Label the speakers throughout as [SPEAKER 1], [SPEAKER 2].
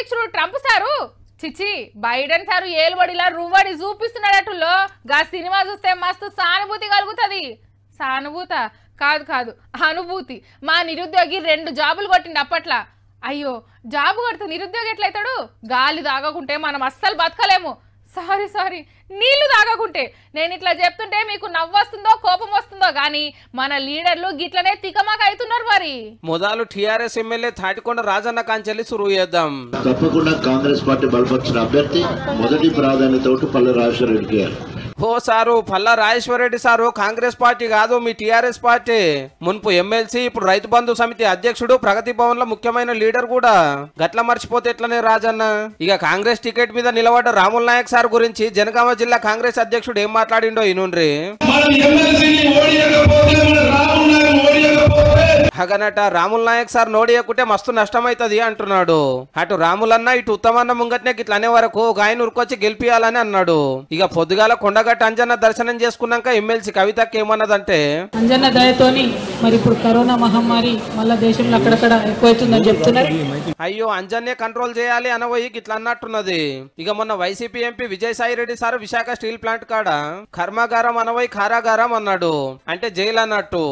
[SPEAKER 1] అధ్యక్షుడు Trump sir చిచి Biden sir ఏలుబడిలా రువ్వడి చూపిస్తున్నాడటుల్లో గా సినిమా చూస్తే మస్తు సానుభూతి కలుగుతుంది సానుభూత కాదు కాదు అనుభూతి మా నిరుద్యోగి రెండు జాబులు కొట్టిండు అప్పట్లా అయ్యో జాబు కొడితే నిరుద్యోగి ఎట్లయితాడు గాలి తాగకుంటే మనం అస్సలు బతకలేము సారీ సారీ నీళ్లు తాగకుంటే నేను ఇట్లా చెప్తుంటే మీకు నవ్వొస్తుందో కోపం వస్తుందో గానీ మన లీడర్లు గిట్లనే తికమాక అవుతున్నారు మరి
[SPEAKER 2] మొదలు టిఆర్ఎస్ ఎమ్మెల్యే తాటికొండ రాజన్న కాంచెల్లి సురువు చేద్దాం తప్పకుండా కాంగ్రెస్ పార్టీ బలపరిచిన అభ్యర్థి మొదటి ప్రాధాన్యత పల్లె రాజశేఖర రెడ్డి గారు ఓ sir Palla Rajeshwar Reddy sir Congress party కాదు మీ టీఆర్ఎస్ పార్టీ మున్పు ఎమ్మెల్సీ ఇప్పుడు రైతు బంధు సమితి అధ్యక్షుడు ప్రగతి భవన్ లో ముఖ్యమైన లీడర్ కూడా గట్ల మర్చిపోతే ఎట్లనే రాజన్న ఇక కాంగ్రెస్ టికెట్ మీద నిలబడ్డ రాముల్ నాయక్ సార్ గురించి జనగామ జిల్లా కాంగ్రెస్ అధ్యక్షుడు ఏం మాట్లాడిండో ఈ నుండి ಹಗನಟ రాముల్ నాయక్ సార్ నోడియకుంటే మస్తు నష్టమైతుంది అంటున్నాడు అటు రాములన్న ఇటు ఉత్తమన్న ముంగట్నే గిట్ల అనే వరకు ఒక ఆయన ఉరుకొచ్చి గెలిపియాలని అన్నాడు ఇక పొద్దుగాల కొండగట్టు అంజన్న దర్శనం చేసుకున్నాక ఎమ్మెల్సీ కవితకి ఏమన్నదంటే అంజన్న దయతోని
[SPEAKER 1] మరి ఇప్పుడు కరోనా మహమ్మారి మళ్ళా దేశంలో అక్కడక్కడ ఎక్కువైతుందని చెప్తున్నారు
[SPEAKER 2] అయ్యో అంజన్నే కంట్రోల్ చేయాలి అనబోయి ఇట్లా అన్నట్టున్నది ఇక మొన్న YCP MP Vijayasai Reddy sir Visakha steel plant కాడ కర్మాగారం అనబోయి కారాగారం అన్నాడు అంటే జైలు అన్నట్టు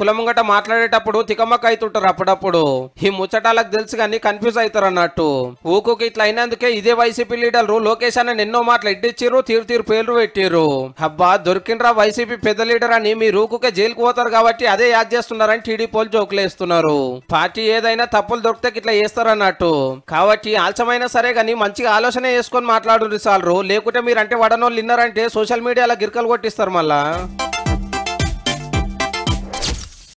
[SPEAKER 2] కులం గట మాట్లాడేటప్పుడు తికమక్క అవుతుంటారు అప్పుడప్పుడు ఈ ముచ్చటాలకు తెలుసు కానీ కన్ఫ్యూజ్ అవుతారు అన్నట్టు ఊకుకి ఇట్లా అయినందుకే ఇదే వైసీపీ లీడర్లు లోకేష్ అని ఎన్నో మాటలు ఎడ్డిచ్చిర్రు తీరు తీరు పేర్లు పెట్టిరు అబ్బా దొరికినరా వైసీపీ పెద్ద లీడర్ అని మీరు ఊకుకే జైలుకు పోతారు కాబట్టి అదే చేస్తున్నారని టీడీ పోల్ జోకులు వేస్తున్నారు పార్టీ ఏదైనా తప్పులు దొరికితే ఇట్లా చేస్తారన్నట్టు కాబట్టి ఆలస్యమైనా సరే కానీ మంచిగా ఆలోచన చేసుకొని మాట్లాడు సాలరు లేకుంటే మీరంటే వడనోళ్ళు విన్నారంటే సోషల్ మీడియాలో గిరికలు కొట్టిస్తారు మళ్ళా